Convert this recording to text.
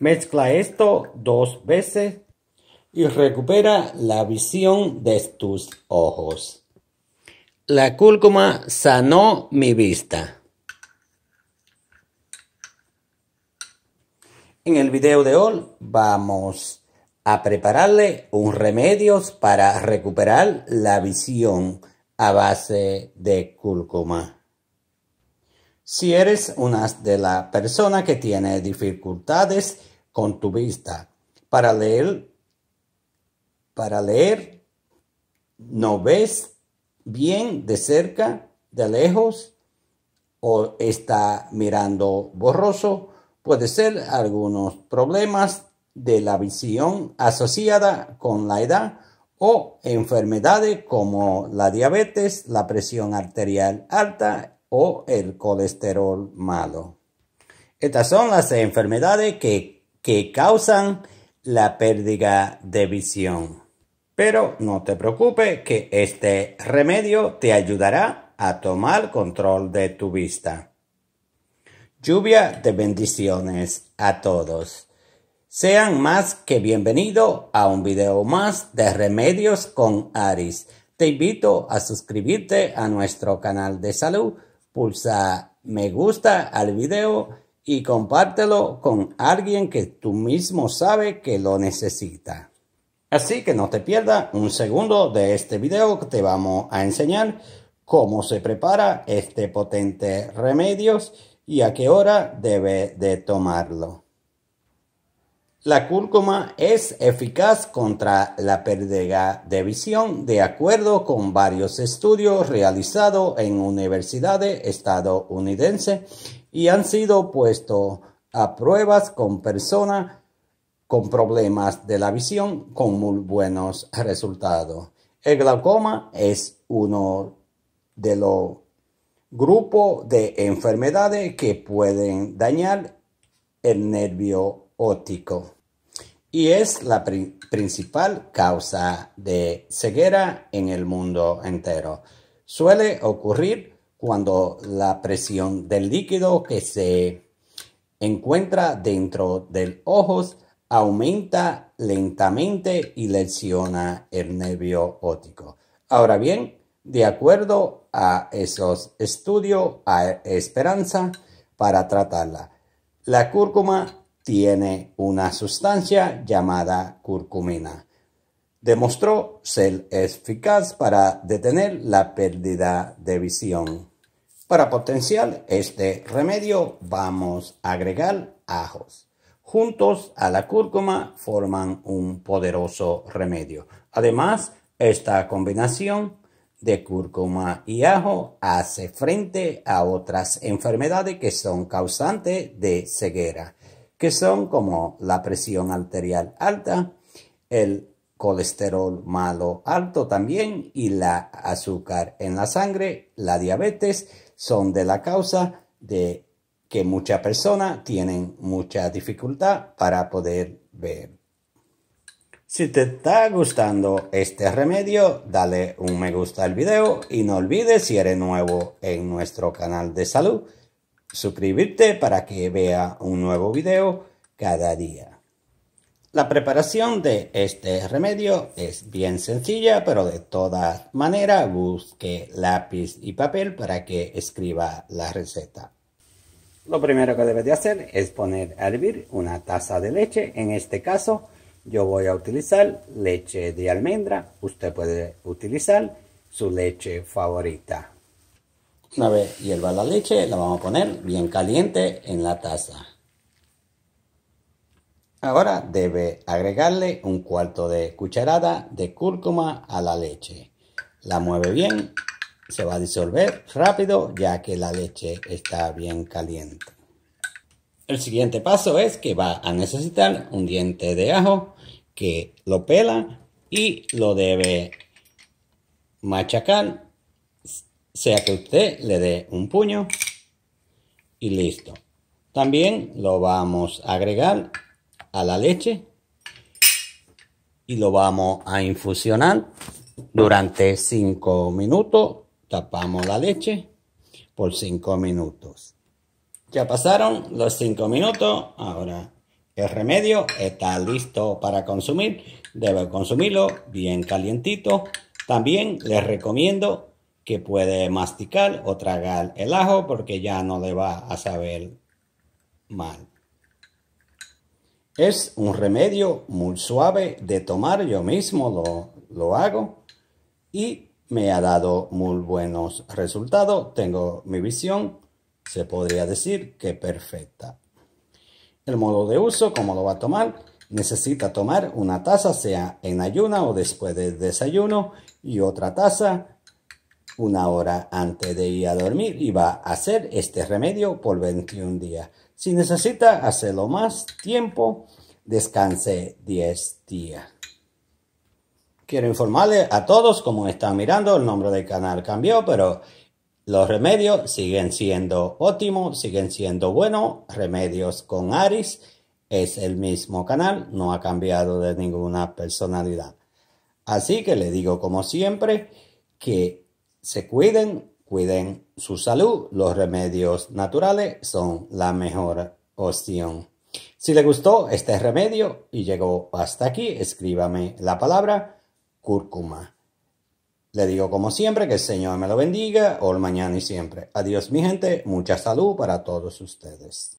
Mezcla esto dos veces y recupera la visión de tus ojos. La cúrcuma sanó mi vista. En el video de hoy vamos a prepararle un remedios para recuperar la visión a base de cúrcuma. Si eres una de las personas que tiene dificultades con tu vista para leer, para leer, no ves bien de cerca, de lejos, o está mirando borroso, puede ser algunos problemas de la visión asociada con la edad o enfermedades como la diabetes, la presión arterial alta o el colesterol malo. Estas son las enfermedades que, que causan la pérdida de visión. Pero no te preocupes que este remedio te ayudará a tomar control de tu vista. Lluvia de bendiciones a todos. Sean más que bienvenidos a un video más de Remedios con Aris. Te invito a suscribirte a nuestro canal de salud pulsa me gusta al video y compártelo con alguien que tú mismo sabes que lo necesita. Así que no te pierdas un segundo de este video que te vamos a enseñar cómo se prepara este potente remedio y a qué hora debe de tomarlo. La cúrcuma es eficaz contra la pérdida de visión de acuerdo con varios estudios realizados en universidades estadounidenses y han sido puestos a pruebas con personas con problemas de la visión con muy buenos resultados. El glaucoma es uno de los grupos de enfermedades que pueden dañar el nervio óptico y es la principal causa de ceguera en el mundo entero. Suele ocurrir cuando la presión del líquido que se encuentra dentro del ojo aumenta lentamente y lesiona el nervio óptico. Ahora bien, de acuerdo a esos estudios, hay esperanza para tratarla. La cúrcuma tiene una sustancia llamada curcumina. Demostró ser eficaz para detener la pérdida de visión. Para potenciar este remedio vamos a agregar ajos. Juntos a la cúrcuma forman un poderoso remedio. Además, esta combinación de cúrcuma y ajo hace frente a otras enfermedades que son causantes de ceguera que son como la presión arterial alta, el colesterol malo alto también y la azúcar en la sangre, la diabetes, son de la causa de que muchas personas tienen mucha dificultad para poder ver. Si te está gustando este remedio, dale un me gusta al video y no olvides si eres nuevo en nuestro canal de salud suscribirte para que vea un nuevo video cada día. La preparación de este remedio es bien sencilla, pero de todas maneras busque lápiz y papel para que escriba la receta. Lo primero que debe de hacer es poner a hervir una taza de leche. En este caso yo voy a utilizar leche de almendra. Usted puede utilizar su leche favorita. Una vez hierva la leche, la vamos a poner bien caliente en la taza. Ahora debe agregarle un cuarto de cucharada de cúrcuma a la leche. La mueve bien, se va a disolver rápido ya que la leche está bien caliente. El siguiente paso es que va a necesitar un diente de ajo que lo pela y lo debe machacar sea que usted le dé un puño y listo. También lo vamos a agregar a la leche y lo vamos a infusionar durante 5 minutos. Tapamos la leche por 5 minutos. Ya pasaron los 5 minutos. Ahora el remedio está listo para consumir. Debe consumirlo bien calientito. También les recomiendo que puede masticar o tragar el ajo porque ya no le va a saber mal. Es un remedio muy suave de tomar, yo mismo lo, hago y me ha dado muy buenos resultados. Tengo mi visión, se podría decir que perfecta. El modo de uso, Cómo lo va a tomar, necesita tomar una taza, sea en ayuna o después del desayuno, y otra taza una hora antes de ir a dormir y va a hacer este remedio por 21 días. Si necesita hacerlo más tiempo, descanse 10 días. Quiero informarle a todos, como están mirando, el nombre del canal cambió, pero los remedios siguen siendo óptimos, siguen siendo buenos. Remedios con Aris es el mismo canal, no ha cambiado de ninguna personalidad. Así que le digo como siempre que se cuiden, cuiden su salud. Los remedios naturales son la mejor opción. Si le gustó este remedio y llegó hasta aquí, escríbame la palabra cúrcuma. Le digo como siempre que el Señor me lo bendiga, hoy, mañana y siempre. Adiós mi gente, mucha salud para todos ustedes.